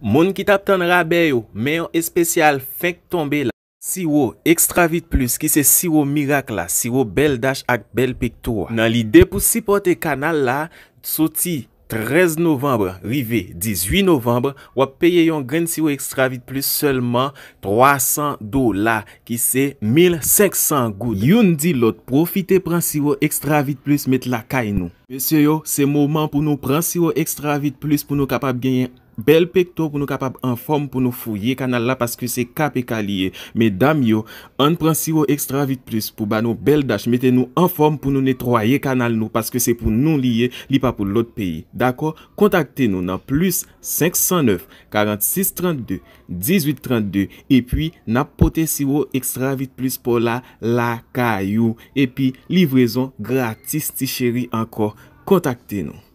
Moun ki tap tan rabe yo, meyon espesyal fek tombe la. Siwo extravit plus ki se siwo mirak la, siwo bel dash ak bel pek towa. Nan li de pou sipote kanal la, soti 13 novembre, rive 18 novembre, wap peye yon gren siwo extravit plus selman 300 do la, ki se 1500 goud. Yon di lot profite pran siwo extravit plus met la kay nou. Monsye yo, se mouman pou nou pran siwo extravit plus pou nou kapap genyen... bel pekto pou nou kapap an form pou nou fouye kanal la paske se kape ka liye. Me dam yo, an pran siwo ekstra vit plus pou ba nou bel dash mette nou an form pou nou netroye kanal nou paske se pou nou liye, li pa pou lot peyi. Dako, kontakte nou nan plus 509 46 32 18 32 epi nan pote siwo ekstra vit plus pou la la kayou epi livrezon gratis ti cheri anko. Kontakte nou.